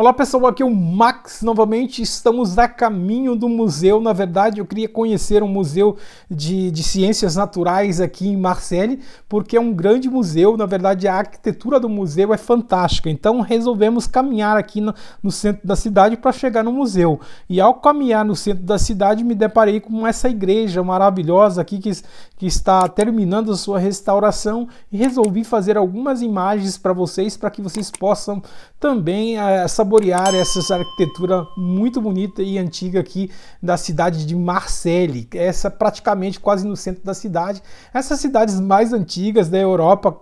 Olá pessoal, aqui é o Max novamente. Estamos a caminho do museu. Na verdade, eu queria conhecer um museu de, de ciências naturais aqui em Marseille, porque é um grande museu. Na verdade, a arquitetura do museu é fantástica. Então, resolvemos caminhar aqui no, no centro da cidade para chegar no museu. E ao caminhar no centro da cidade, me deparei com essa igreja maravilhosa aqui que, que está terminando a sua restauração e resolvi fazer algumas imagens para vocês, para que vocês possam também é, eh, saber saborear essa arquitetura muito bonita e antiga aqui da cidade de Marseille, essa praticamente quase no centro da cidade. Essas cidades mais antigas da Europa,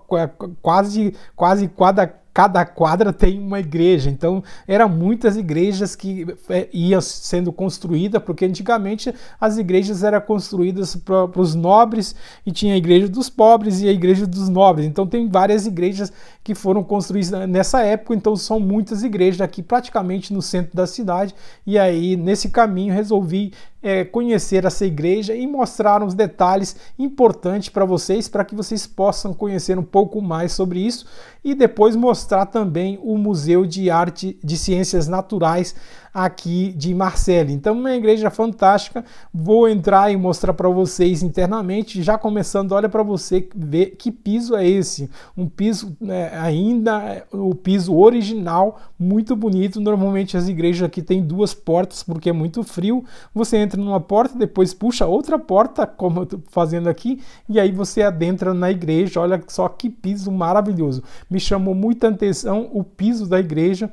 quase quase cada cada quadra tem uma igreja. Então, eram muitas igrejas que é, iam sendo construídas, porque antigamente as igrejas eram construídas para os nobres e tinha a igreja dos pobres e a igreja dos nobres. Então, tem várias igrejas que foram construídas nessa época. Então, são muitas igrejas aqui praticamente no centro da cidade. E aí, nesse caminho, resolvi é, conhecer essa igreja e mostrar uns detalhes importantes para vocês, para que vocês possam conhecer um pouco mais sobre isso e depois mostrar também o Museu de Arte de Ciências Naturais aqui de Marcelo. Então, uma igreja fantástica. Vou entrar e mostrar para vocês internamente, já começando, olha para você ver que piso é esse. Um piso né, ainda, o piso original, muito bonito. Normalmente as igrejas aqui têm duas portas porque é muito frio. Você entra numa porta, depois puxa outra porta, como eu estou fazendo aqui, e aí você adentra na igreja. Olha só que piso maravilhoso. Me chamou muita atenção o piso da igreja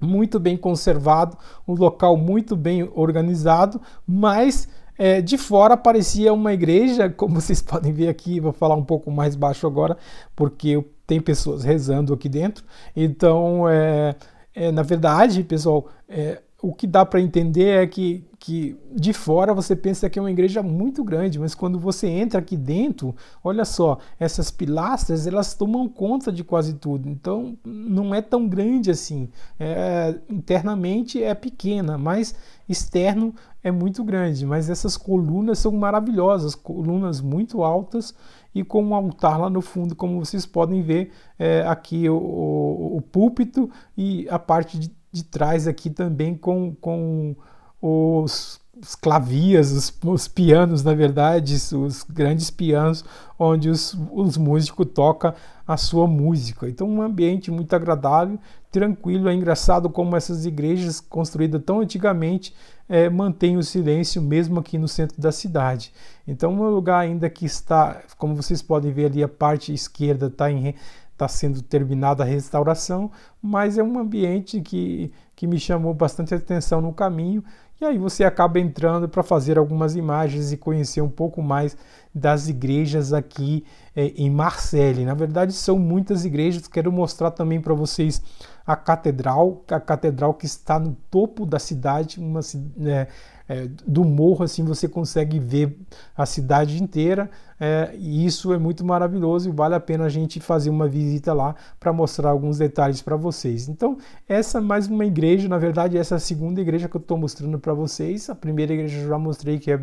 muito bem conservado, um local muito bem organizado, mas é, de fora parecia uma igreja, como vocês podem ver aqui, vou falar um pouco mais baixo agora, porque tem pessoas rezando aqui dentro. Então, é, é na verdade, pessoal, é, o que dá para entender é que, que de fora você pensa que é uma igreja muito grande, mas quando você entra aqui dentro, olha só, essas pilastras elas tomam conta de quase tudo. Então não é tão grande assim. É, internamente é pequena, mas externo é muito grande. Mas essas colunas são maravilhosas, colunas muito altas e com um altar lá no fundo, como vocês podem ver é, aqui o, o, o púlpito e a parte de de trás aqui também com, com os, os clavias, os, os, pianos, na verdade, os grandes pianos, onde os, os músicos tocam a sua música. Então, um ambiente muito agradável, tranquilo. É engraçado como essas igrejas construídas tão antigamente é, mantêm o silêncio, mesmo aqui no centro da cidade. Então, um lugar ainda que está, como vocês podem ver ali, a parte esquerda está em está sendo terminada a restauração, mas é um ambiente que, que me chamou bastante atenção no caminho. E aí você acaba entrando para fazer algumas imagens e conhecer um pouco mais das igrejas aqui é, em Marseille. Na verdade, são muitas igrejas. Quero mostrar também para vocês a catedral, a catedral que está no topo da cidade, uma, né, é, do morro, assim, você consegue ver a cidade inteira é, e isso é muito maravilhoso e vale a pena a gente fazer uma visita lá para mostrar alguns detalhes para vocês. Então, essa é mais uma igreja, na verdade, essa é a segunda igreja que eu estou mostrando para vocês. A primeira igreja eu já mostrei que é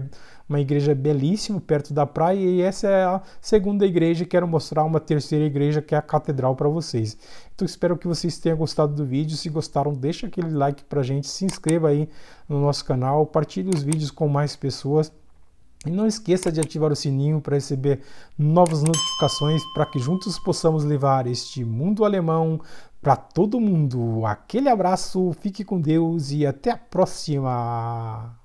uma igreja belíssima, perto da praia, e essa é a segunda igreja. Quero mostrar uma terceira igreja, que é a catedral, para vocês. Então, espero que vocês tenham gostado do vídeo. Se gostaram, deixa aquele like para gente, se inscreva aí no nosso canal, partilhe compartilhe os vídeos com mais pessoas. E não esqueça de ativar o sininho para receber novas notificações para que juntos possamos levar este mundo alemão para todo mundo. Aquele abraço, fique com Deus e até a próxima!